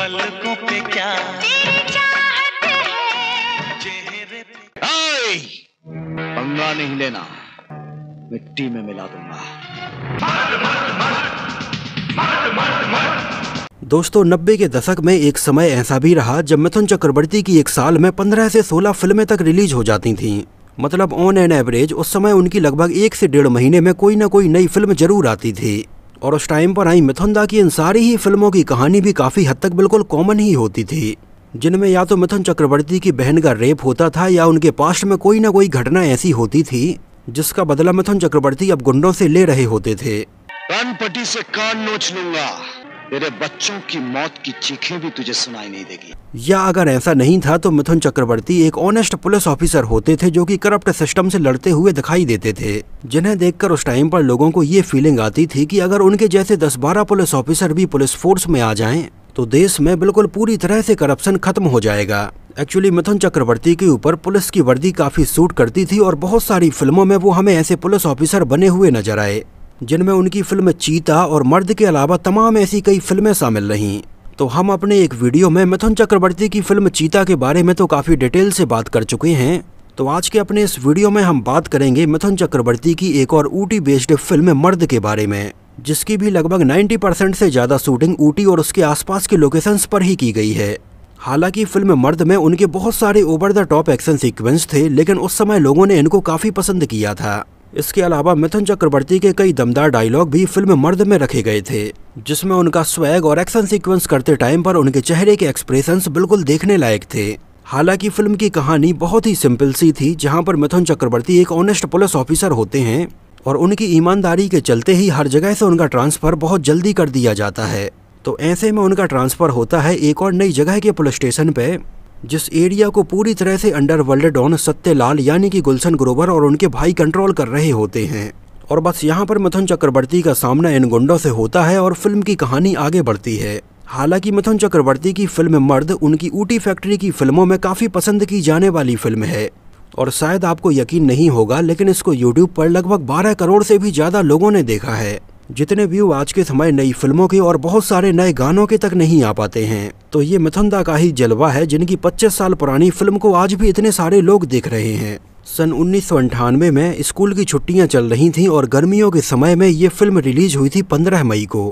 पलकों पे क्या पंगा नहीं लेना मिट्टी में मिला दूंगा दोस्तों नब्बे के दशक में एक समय ऐसा भी रहा जब मिथुन चक्रवर्ती की एक साल में पंद्रह से सोलह फिल्में तक रिलीज हो जाती थीं मतलब ऑन एन एवरेज उस समय उनकी लगभग एक से डेढ़ महीने में कोई ना कोई नई फिल्म जरूर आती थी और उस टाइम पर आई मिथुन दा की इन सारी ही फिल्मों की कहानी भी काफ़ी हद तक बिल्कुल कॉमन ही होती थी जिनमें या तो मिथुन चक्रवर्ती की बहन का रेप होता था या उनके पास्ट में कोई ना कोई घटना ऐसी होती थी जिसका बदला मिथुन चक्रवर्ती अब गुंडों से ले रहे होते थे कान पट्टी से कान नोच लूंगा तेरे बच्चों की मौत की चीखें भी तुझे सुनाई नहीं देगी या अगर ऐसा नहीं था तो मिथुन चक्रवर्ती एक ऑनेस्ट पुलिस ऑफिसर होते थे जो कि करप्ट सिस्टम से लड़ते हुए दिखाई देते थे जिन्हें देखकर उस टाइम पर लोगों को ये फीलिंग आती थी कि अगर उनके जैसे 10-12 पुलिस ऑफिसर भी पुलिस फोर्स में आ जाएं तो देश में बिल्कुल पूरी तरह से करप्शन खत्म हो जाएगा एक्चुअली मिथुन चक्रवर्ती के ऊपर पुलिस की वर्दी काफी सूट करती थी और बहुत सारी फिल्मों में वो हमें ऐसे पुलिस ऑफिसर बने हुए नजर आए जिनमें उनकी फिल्म चीता और मर्द के अलावा तमाम ऐसी कई फिल्में शामिल रहीं तो हम अपने एक वीडियो में मिथुन चक्रवर्ती की फिल्म चीता के बारे में तो काफ़ी डिटेल से बात कर चुके हैं तो आज के अपने इस वीडियो में हम बात करेंगे मिथुन चक्रवर्ती की एक और ऊटी बेस्ड फिल्म मर्द के बारे में जिसकी भी लगभग 90 परसेंट से ज़्यादा शूटिंग ऊटी और उसके आसपास के लोकेशंस पर ही की गई है हालांकि फिल्म मर्द में उनके बहुत सारे over the top action sequence थे लेकिन उस समय लोगों ने इनको काफ़ी पसंद किया था इसके अलावा मिथुन चक्रवर्ती के कई दमदार डायलॉग भी फिल्म मर्द में रखे गए थे जिसमें उनका स्वैग और एक्शन सीक्वेंस करते टाइम पर उनके चेहरे के एक्सप्रेशंस बिल्कुल देखने लायक थे हालांकि फिल्म की कहानी बहुत ही सिंपल सी थी जहां पर मिथुन चक्रवर्ती एक ऑनेस्ट पुलिस ऑफिसर होते हैं और उनकी ईमानदारी के चलते ही हर जगह से उनका ट्रांसफ़र बहुत जल्दी कर दिया जाता है तो ऐसे में उनका ट्रांसफ़र होता है एक और नई जगह के पुलिस स्टेशन पे जिस एरिया को पूरी तरह से अंडरवर्ल्ड डॉन सत्यलाल यानी कि गुलशन ग्रोवर और उनके भाई कंट्रोल कर रहे होते हैं और बस यहाँ पर मिथुन चक्रवर्ती का सामना इन गुंडों से होता है और फिल्म की कहानी आगे बढ़ती है हालांकि मिथुन चक्रवर्ती की फिल्म मर्द उनकी ऊटी फैक्ट्री की फिल्मों में काफ़ी पसंद की जाने वाली फिल्म है और शायद आपको यकीन नहीं होगा लेकिन इसको यूट्यूब पर लगभग 12 करोड़ से भी ज़्यादा लोगों ने देखा है जितने व्यू आज के समय नई फिल्मों के और बहुत सारे नए गानों के तक नहीं आ पाते हैं तो ये मिथंदा का ही जलवा है जिनकी 25 साल पुरानी फिल्म को आज भी इतने सारे लोग देख रहे हैं सन उन्नीस में स्कूल की छुट्टियां चल रही थीं और गर्मियों के समय में ये फिल्म रिलीज हुई थी 15 मई को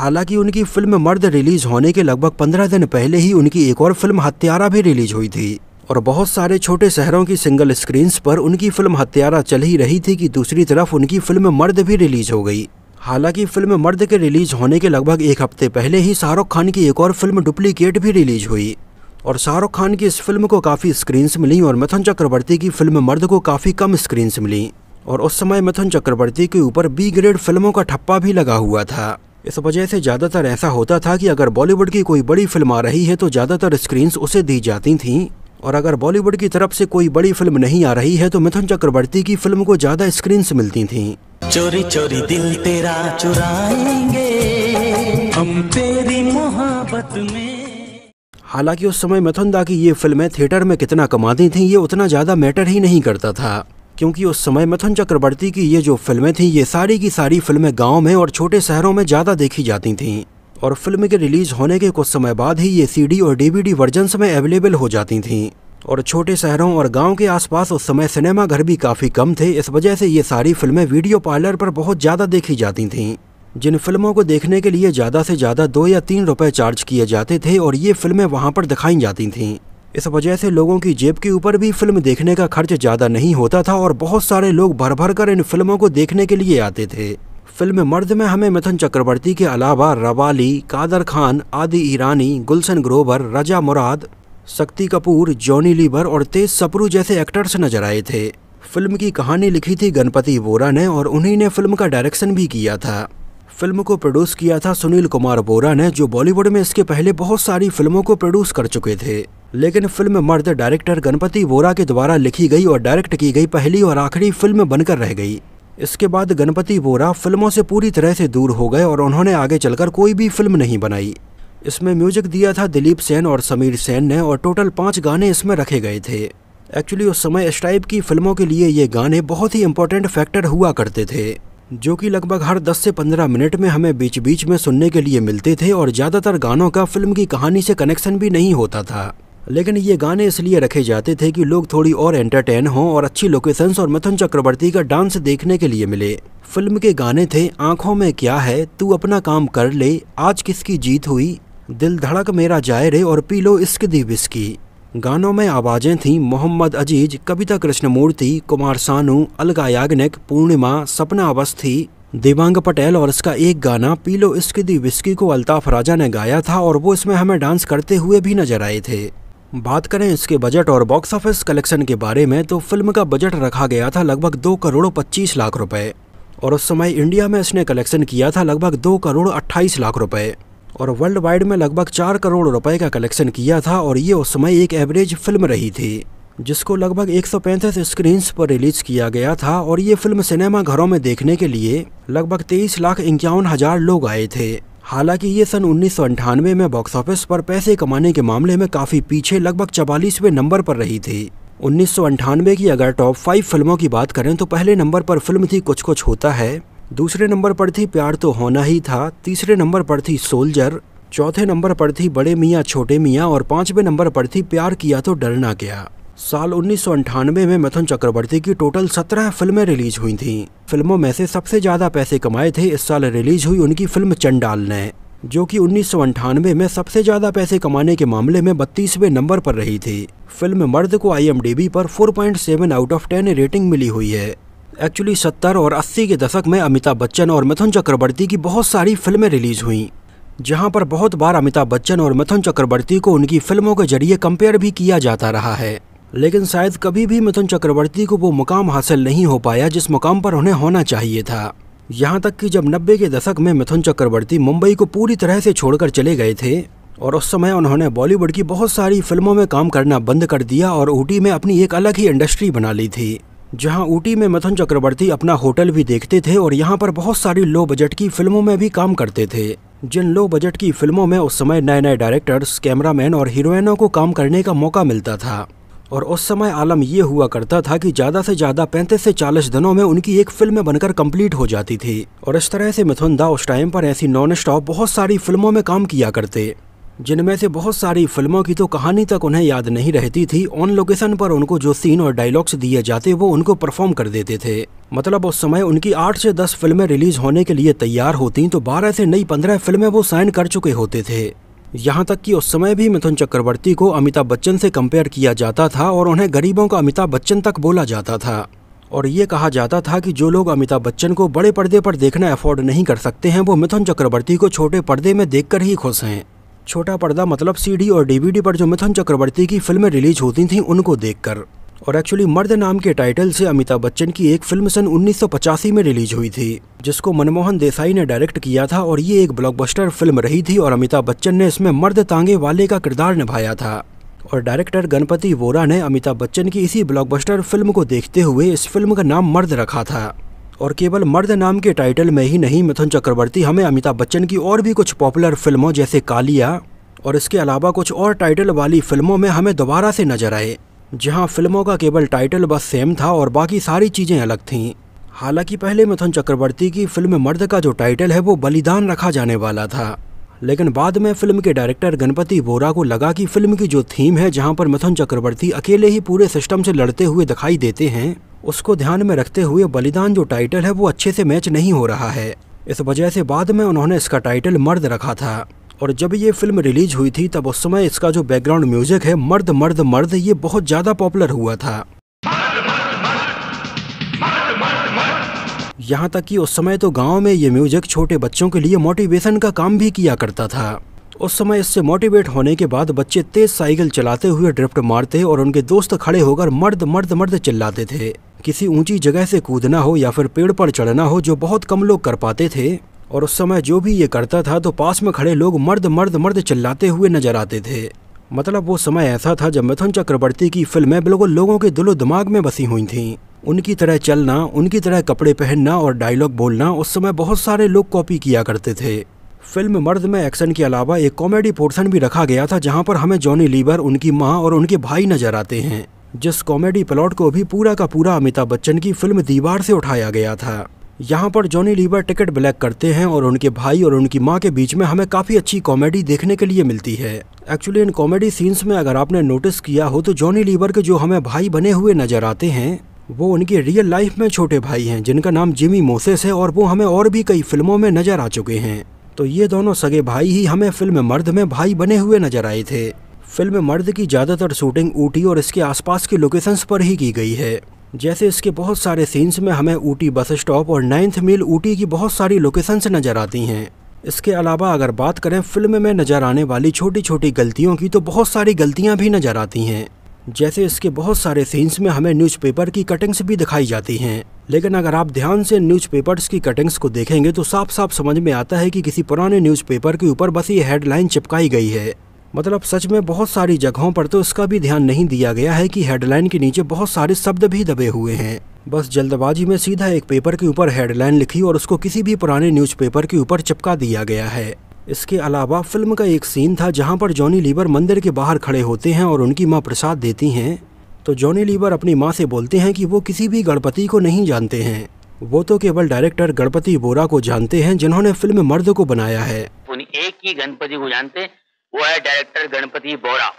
हालांकि उनकी फिल्म मर्द रिलीज होने के लगभग 15 दिन पहले ही उनकी एक और फिल्म हत्यारा भी रिलीज हुई थी और बहुत सारे छोटे शहरों की सिंगल स्क्रीन्स पर उनकी फिल्म हत्यारा चल ही रही थी कि दूसरी तरफ उनकी फिल्म मर्द भी रिलीज हो गई हालांकि फिल्म मर्द के रिलीज होने के लगभग एक हफ्ते पहले ही शाहरुख खान की एक और फिल्म डुप्लीकेट भी रिलीज हुई और शाहरुख खान की इस फिल्म को काफ़ी स्क्रीन्स मिली और मिथुन चक्रवर्ती की फिल्म मर्द को काफ़ी कम स्क्रीन्स मिली और उस समय मिथुन चक्रवर्ती के ऊपर बी ग्रेड फिल्मों का ठप्पा भी लगा हुआ था इस वजह से ज़्यादातर ऐसा होता था कि अगर बॉलीवुड की कोई बड़ी फिल्म आ रही है तो ज़्यादातर स्क्रीन्स उसे दी जाती थीं और अगर बॉलीवुड की तरफ से कोई बड़ी फिल्म नहीं आ रही है तो मिथुन चक्रवर्ती की फिल्म को ज्यादा स्क्रीन से मिलती थी चोरी चोरी दिल तेरा चुराएंगे हम तेरी मोहब्बत में हालांकि उस समय मिथुन दा की ये फिल्में थिएटर में कितना कमाती थीं ये उतना ज़्यादा मैटर ही नहीं करता था क्योंकि उस समय मिथुन चक्रवर्ती की ये जो फिल्में थीं ये सारी की सारी फिल्में गांव में और छोटे शहरों में ज़्यादा देखी जाती थीं और फिल्म के रिलीज़ होने के कुछ समय बाद ही ये सीडी और डीवीडी वर्जन्स में अवेलेबल हो जाती थीं और छोटे शहरों और गांव के आसपास उस समय सिनेमा घर भी काफ़ी कम थे इस वजह से ये सारी फिल्में वीडियो पार्लर पर बहुत ज़्यादा देखी जाती थीं जिन फिल्मों को देखने के लिए ज़्यादा से ज़्यादा दो या तीन रुपए चार्ज किए जाते थे और ये फिल्में वहाँ पर दिखाई जाती थीं इस वजह से लोगों की जेब के ऊपर भी फिल्म देखने का खर्च ज़्यादा नहीं होता था और बहुत सारे लोग भर भर कर इन फिल्मों को देखने के लिए आते थे फिल्म मर्द में हमें मिथुन चक्रवर्ती के अलावा रवाली कादर खान आदि ईरानी गुलशन ग्रोवर रजा मुराद शक्ति कपूर जॉनी लीवर और तेज सपरू जैसे एक्टर्स नजर आए थे फिल्म की कहानी लिखी थी गणपति बोरा ने और उन्हीं ने फिल्म का डायरेक्शन भी किया था फिल्म को प्रोड्यूस किया था सुनील कुमार बोरा ने जो बॉलीवुड में इसके पहले बहुत सारी फिल्मों को प्रोड्यूस कर चुके थे लेकिन फिल्म मर्द डायरेक्टर गणपति बोरा के द्वारा लिखी गई और डायरेक्ट की गई पहली और आखिरी फिल्म बनकर रह गई इसके बाद गणपति बोरा फिल्मों से पूरी तरह से दूर हो गए और उन्होंने आगे चलकर कोई भी फिल्म नहीं बनाई इसमें म्यूजिक दिया था दिलीप सेन और समीर सेन ने और टोटल पाँच गाने इसमें रखे गए थे एक्चुअली उस समय इस टाइप की फिल्मों के लिए ये गाने बहुत ही इंपॉर्टेंट फैक्टर हुआ करते थे जो कि लगभग हर 10 से 15 मिनट में हमें बीच बीच में सुनने के लिए मिलते थे और ज़्यादातर गानों का फिल्म की कहानी से कनेक्शन भी नहीं होता था लेकिन ये गाने इसलिए रखे जाते थे कि लोग थोड़ी और एंटरटेन हों और अच्छी लोकेशंस और मिथुन चक्रवर्ती का डांस देखने के लिए मिले फिल्म के गाने थे आंखों में क्या है तू अपना काम कर ले आज किसकी जीत हुई दिल धड़क मेरा जाय रे और पी लो इश्क दी बिस्की गानों में आवाज़ें थीं मोहम्मद अजीज कविता कृष्णमूर्ति कुमार सानू अलगा याग्निक पूर्णिमा सपना अवस्थी देवांग पटेल और इसका एक गाना पीलो इश्क दी विस्की को अल्ताफ राजा ने गाया था और वो इसमें हमें डांस करते हुए भी नजर आए थे बात करें इसके बजट और बॉक्स ऑफिस कलेक्शन के बारे में तो फिल्म का बजट रखा गया था लगभग दो करोड़ पच्चीस लाख रुपए और उस समय इंडिया में इसने कलेक्शन किया था लगभग दो करोड़ अट्ठाईस लाख रुपए और वर्ल्ड वाइड में लगभग चार करोड़ रुपए का कलेक्शन किया था और ये उस समय एक एवरेज फिल्म रही थी जिसको लगभग एक स्क्रीन्स पर रिलीज किया गया था और ये फिल्म सिनेमा घरों में देखने के लिए लगभग तेईस लाख इक्यावन हज़ार लोग आए थे हालांकि ये सन उन्नीस में बॉक्स ऑफिस पर पैसे कमाने के मामले में काफ़ी पीछे लगभग चवालीसवें नंबर पर रही थी उन्नीस की अगर टॉप फाइव फिल्मों की बात करें तो पहले नंबर पर फिल्म थी कुछ कुछ होता है दूसरे नंबर पर थी प्यार तो होना ही था तीसरे नंबर पर थी सोल्जर चौथे नंबर पर थी बड़े मियाँ छोटे मियाँ और पाँचवें नंबर पर थी प्यार किया तो डरना क्या साल उन्नीस में मिथुन चक्रवर्ती की टोटल 17 फिल्में रिलीज हुई थीं। फिल्मों में से सबसे ज़्यादा पैसे कमाए थे इस साल रिलीज हुई उनकी फिल्म चंडाल ने जो कि उन्नीस में सबसे ज़्यादा पैसे कमाने के मामले में बत्तीसवें नंबर पर रही थी फिल्म मर्द को आई पर 4.7 आउट ऑफ 10 रेटिंग मिली हुई है एक्चुअली 70 और 80 के दशक में अमिताभ बच्चन और मिथुन चक्रवर्ती की बहुत सारी फिल्में रिलीज हुईं जहां पर बहुत बार अमिताभ बच्चन और मिथुन चक्रवर्ती को उनकी फिल्मों के जरिए कंपेयर भी किया जाता रहा है लेकिन शायद कभी भी मिथुन चक्रवर्ती को वो मुकाम हासिल नहीं हो पाया जिस मुकाम पर उन्हें होना चाहिए था यहाँ तक कि जब नब्बे के दशक में मिथुन चक्रवर्ती मुंबई को पूरी तरह से छोड़कर चले गए थे और उस समय उन्होंने बॉलीवुड की बहुत सारी फिल्मों में काम करना बंद कर दिया और ऊटी में अपनी एक अलग ही इंडस्ट्री बना ली थी जहाँ ऊटी में मिथुन चक्रवर्ती अपना होटल भी देखते थे और यहाँ पर बहुत सारी लो बजट की फिल्मों में भी काम करते थे जिन लो बजट की फिल्मों में उस समय नए नए डायरेक्टर्स कैमरामैन और हीरोइनों को काम करने का मौका मिलता था और उस समय आलम यह हुआ करता था कि ज़्यादा से ज़्यादा पैंतीस से चालीस दिनों में उनकी एक फिल्म बनकर कंप्लीट हो जाती थी और इस तरह से मिथुन दा उस टाइम पर ऐसी नॉन स्टॉप बहुत सारी फिल्मों में काम किया करते जिनमें से बहुत सारी फिल्मों की तो कहानी तक उन्हें याद नहीं रहती थी ऑन लोकेशन पर उनको जो सीन और डायलॉग्स दिए जाते वो उनको परफॉर्म कर देते थे मतलब उस समय उनकी आठ से दस फिल्में रिलीज होने के लिए तैयार होती तो बारह से नई पंद्रह फिल्में वो साइन कर चुके होते थे यहाँ तक कि उस समय भी मिथुन चक्रवर्ती को अमिताभ बच्चन से कंपेयर किया जाता था और उन्हें गरीबों का अमिताभ बच्चन तक बोला जाता था और ये कहा जाता था कि जो लोग अमिताभ बच्चन को बड़े पर्दे पर देखना अफोर्ड नहीं कर सकते हैं वो मिथुन चक्रवर्ती को छोटे पर्दे में देख ही खुश हैं छोटा पर्दा मतलब सीडी और डीवीडी पर जो मिथुन चक्रवर्ती की फिल्में रिलीज होती थीं उनको देखकर और एक्चुअली मर्द नाम के टाइटल से अमिताभ बच्चन की एक फिल्म सन उन्नीस में रिलीज हुई थी जिसको मनमोहन देसाई ने डायरेक्ट किया था और ये एक ब्लॉकबस्टर फिल्म रही थी और अमिताभ बच्चन ने इसमें मर्द तांगे वाले का किरदार निभाया था और डायरेक्टर गणपति वोरा ने अमिताभ बच्चन की इसी ब्लॉकबस्टर फिल्म को देखते हुए इस फिल्म का नाम मर्द रखा था और केवल मर्द नाम के टाइटल में ही नहीं मिथुन चक्रवर्ती हमें अमिताभ बच्चन की और भी कुछ पॉपुलर फिल्मों जैसे कालिया और इसके अलावा कुछ और टाइटल वाली फिल्मों में हमें दोबारा से नजर आए जहां फिल्मों का केवल टाइटल बस सेम था और बाकी सारी चीज़ें अलग थीं हालांकि पहले मिथुन चक्रवर्ती की फिल्म मर्द का जो टाइटल है वो बलिदान रखा जाने वाला था लेकिन बाद में फिल्म के डायरेक्टर गणपति बोरा को लगा कि फिल्म की जो थीम है जहां पर मिथुन चक्रवर्ती अकेले ही पूरे सिस्टम से लड़ते हुए दिखाई देते हैं उसको ध्यान में रखते हुए बलिदान जो टाइटल है वो अच्छे से मैच नहीं हो रहा है इस वजह से बाद में उन्होंने इसका टाइटल मर्द रखा था और जब ये फिल्म रिलीज हुई थी तब उस समय इसका जो बैकग्राउंड म्यूजिक है मर्द मर्द मर्द ये बहुत ज़्यादा पॉपुलर हुआ था यहाँ तक कि उस समय तो गांव में ये म्यूजिक छोटे बच्चों के लिए मोटिवेशन का काम भी किया करता था उस समय इससे मोटिवेट होने के बाद बच्चे तेज साइकिल चलाते हुए ड्रिफ्ट मारते और उनके दोस्त खड़े होकर मर्द मर्द मर्द चिल्लाते थे किसी ऊंची जगह से कूदना हो या फिर पेड़ पर चढ़ना हो जो बहुत कम लोग कर पाते थे और उस समय जो भी ये करता था तो पास में खड़े लोग मर्द मर्द मर्द चिल्लाते हुए नजर आते थे मतलब वो समय ऐसा था जब मिथुन चक्रवर्ती की फिल्में बिल्कुल लोगों के दिलो दिमाग में बसी हुई थीं उनकी तरह चलना उनकी तरह कपड़े पहनना और डायलॉग बोलना उस समय बहुत सारे लोग कॉपी किया करते थे फिल्म मर्द में एक्शन के अलावा एक कॉमेडी पोर्शन भी रखा गया था जहां पर हमें जॉनी लीवर उनकी माँ और उनके भाई नजर आते हैं जिस कॉमेडी प्लॉट को भी पूरा का पूरा अमिताभ बच्चन की फिल्म दीवार से उठाया गया था यहाँ पर जॉनी लीवर टिकट ब्लैक करते हैं और उनके भाई और उनकी माँ के बीच में हमें काफ़ी अच्छी कॉमेडी देखने के लिए मिलती है एक्चुअली इन कॉमेडी सीन्स में अगर आपने नोटिस किया हो तो जॉनी लीवर के जो हमें भाई बने हुए नज़र आते हैं वो उनके रियल लाइफ में छोटे भाई हैं जिनका नाम जिमी मोसेस है और वो हमें और भी कई फिल्मों में नज़र आ चुके हैं तो ये दोनों सगे भाई ही हमें फिल्म मर्द में भाई बने हुए नज़र आए थे फिल्म मर्द की ज़्यादातर शूटिंग ऊटी और इसके आसपास के लोकेशंस पर ही की गई है जैसे इसके बहुत सारे सीन्स में हमें ऊटी बस स्टॉप और नाइन्थ मील ऊटी की बहुत सारी लोकेशंस नज़र आती हैं इसके अलावा अगर बात करें फिल्म में नज़र आने वाली छोटी छोटी गलतियों की तो बहुत सारी गलतियाँ भी नज़र आती हैं जैसे इसके बहुत सारे सीन्स में हमें न्यूज़पेपर की कटिंग्स भी दिखाई जाती हैं लेकिन अगर आप ध्यान से न्यूज़पेपर्स की कटिंग्स को देखेंगे तो साफ साफ समझ में आता है कि किसी पुराने न्यूज़पेपर के ऊपर बस ये हेडलाइन चिपकाई गई है मतलब सच में बहुत सारी जगहों पर तो इसका भी ध्यान नहीं दिया गया है कि हेडलाइन के नीचे बहुत सारे शब्द भी दबे हुए हैं बस जल्दबाजी में सीधा एक पेपर के ऊपर हेडलाइन लिखी और उसको किसी भी पुराने न्यूज़पेपर के ऊपर चिपका दिया गया है इसके अलावा फिल्म का एक सीन था जहां पर जॉनी लीबर मंदिर के बाहर खड़े होते हैं और उनकी माँ प्रसाद देती हैं तो जॉनी लीबर अपनी माँ से बोलते हैं कि वो किसी भी गणपति को नहीं जानते हैं वो तो केवल डायरेक्टर गणपति बोरा को जानते हैं जिन्होंने फिल्म मर्द को बनाया है एक ही गणपति को जानते हैं वो है डायरेक्टर गणपति बोरा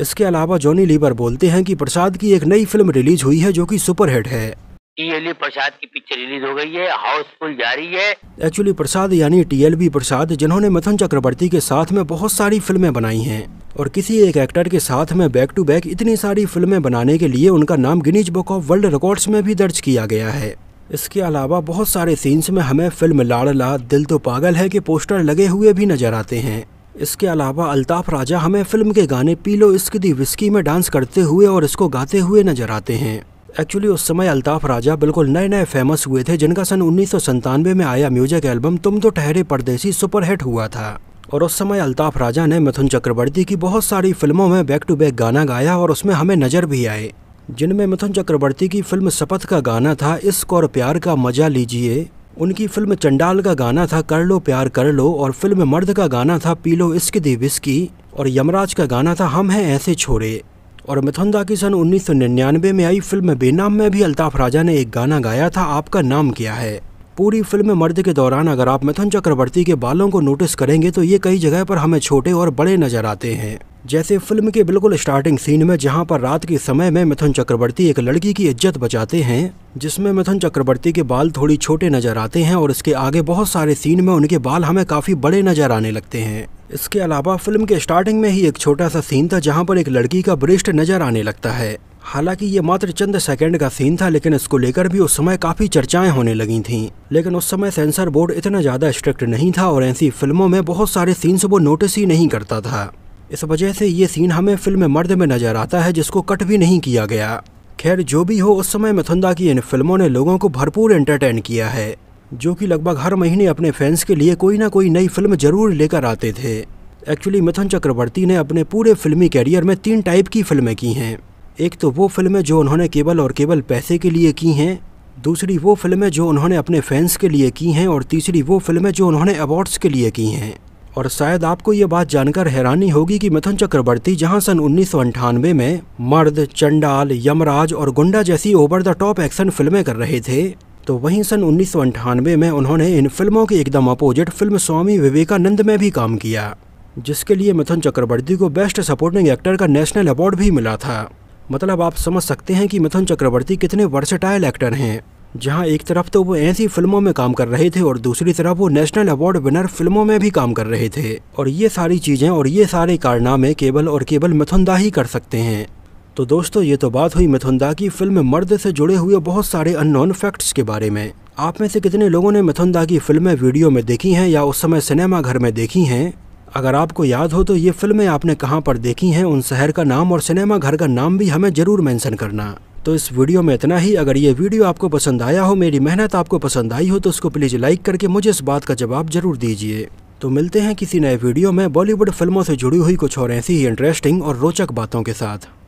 इसके अलावा जॉनी लीबर बोलते हैं कि प्रसाद की एक नई फिल्म रिलीज हुई है जो कि सुपरहिट है टीएलबी प्रसाद की पिक्चर रिलीज हो गई है हाउसफुल जारी है एक्चुअली प्रसाद यानी टीएलबी प्रसाद जिन्होंने मिथुन चक्रवर्ती के साथ में बहुत सारी फिल्में बनाई हैं और किसी एक एक्टर के साथ में बैक टू बैक इतनी सारी फिल्में बनाने के लिए उनका नाम Guinness book of world records में भी दर्ज किया गया है इसके अलावा बहुत सारे सीन्स में हमें फिल्म लाड़ला दिल तो पागल है के पोस्टर लगे हुए भी नजर आते हैं इसके अलावा अल्ताफ राजा हमें फिल्म के गाने पीलो इश्क दी विस्की में डांस करते हुए और इसको गाते हुए नजर आते हैं एक्चुअली उस समय अल्ताफ राजा बिल्कुल नए नए फेमस हुए थे जिनका सन उन्नीस में आया म्यूजिक एल्बम तुम तो ठहरे परदेसी सुपरहिट हुआ था और उस समय अल्ताफ राजा ने मिथुन चक्रवर्ती की बहुत सारी फिल्मों में बैक टू बैक गाना गाया और उसमें हमें नज़र भी आए जिनमें मिथुन चक्रवर्ती की फिल्म शपथ का गाना था इश्क और प्यार का मजा लीजिए उनकी फिल्म चंडाल का गाना था कर लो प्यार कर लो और फिल्म मर्द का गाना था पी लो इश्क दी विस्की और यमराज का गाना था हम हैं ऐसे छोड़े और मिथुन दा की सन निन्यानवे में आई फिल्म बेनाम में भी अल्ताफ राजा ने एक गाना गाया था आपका नाम क्या है पूरी फिल्म मर्द के दौरान अगर आप मिथुन चक्रवर्ती के बालों को नोटिस करेंगे तो ये कई जगह पर हमें छोटे और बड़े नजर आते हैं जैसे फिल्म के बिल्कुल स्टार्टिंग सीन में जहां पर रात के समय में मिथुन चक्रवर्ती एक लड़की की इज्जत बचाते हैं जिसमें मिथुन चक्रवर्ती के बाल थोड़ी छोटे नजर आते हैं और इसके आगे बहुत सारे सीन में उनके बाल हमें काफ़ी बड़े नजर आने लगते हैं इसके अलावा फिल्म के स्टार्टिंग में ही एक छोटा सा सीन था जहाँ पर एक लड़की का ब्रेस्ट नजर आने लगता है हालांकि ये मात्र चंद सेकंड का सीन था लेकिन इसको लेकर भी उस समय काफ़ी चर्चाएं होने लगी थीं लेकिन उस समय सेंसर बोर्ड इतना ज़्यादा स्ट्रिक्ट नहीं था और ऐसी फिल्मों में बहुत सारे सीन्स वो नोटिस ही नहीं करता था इस वजह से ये सीन हमें फिल्म मर्द में नज़र आता है जिसको कट भी नहीं किया गया खैर जो भी हो उस समय मिथुंदा की इन फिल्मों ने लोगों को भरपूर एंटरटेन किया है जो कि लगभग हर महीने अपने फैंस के लिए कोई ना कोई नई फिल्म जरूर लेकर आते थे एक्चुअली मिथुन चक्रवर्ती ने अपने पूरे फिल्मी कैरियर में तीन टाइप की फिल्में की हैं एक तो वो फिल्में जो उन्होंने केवल और केवल पैसे के लिए की हैं दूसरी वो फिल्में जो उन्होंने अपने फैंस के लिए की हैं और तीसरी वो फिल्में जो उन्होंने अवार्ड्स के लिए की हैं और शायद आपको ये बात जानकर हैरानी होगी कि मिथुन चक्रवर्ती जहां सन उन्नीस में मर्द चंडाल यमराज और गुंडा जैसी ओवर द टॉप एक्शन फिल्में कर रहे थे तो वहीं सन उन्नीस में उन्होंने इन फिल्मों के एकदम अपोजिट फिल्म स्वामी विवेकानंद में भी काम किया जिसके लिए मिथुन चक्रवर्ती को बेस्ट सपोर्टिंग एक्टर का नेशनल अवार्ड भी मिला था मतलब आप समझ सकते हैं कि मिथुन चक्रवर्ती कितने वर्सेटाइल एक्टर हैं जहां एक तरफ तो वो ऐसी फिल्मों में काम कर रहे थे और दूसरी तरफ वो नेशनल अवार्ड विनर फिल्मों में भी काम कर रहे थे और ये सारी चीज़ें और ये सारे कारनामे केवल और केवल मिथुनदा ही कर सकते हैं तो दोस्तों ये तो बात हुई मिथुनदा की फिल्म मर्द से जुड़े हुए बहुत सारे अननोन फैक्ट्स के बारे में आप में से कितने लोगों ने मिथुनदा की फिल्में वीडियो में देखी हैं या उस समय सिनेमा घर में देखी हैं अगर आपको याद हो तो ये फिल्में आपने कहाँ पर देखी हैं उन शहर का नाम और सिनेमा घर का नाम भी हमें ज़रूर मैंशन करना तो इस वीडियो में इतना ही अगर ये वीडियो आपको पसंद आया हो मेरी मेहनत आपको पसंद आई हो तो उसको प्लीज़ लाइक करके मुझे इस बात का जवाब ज़रूर दीजिए तो मिलते हैं किसी नए वीडियो में बॉलीवुड फिल्मों से जुड़ी हुई कुछ और ऐसी ही इंटरेस्टिंग और रोचक बातों के साथ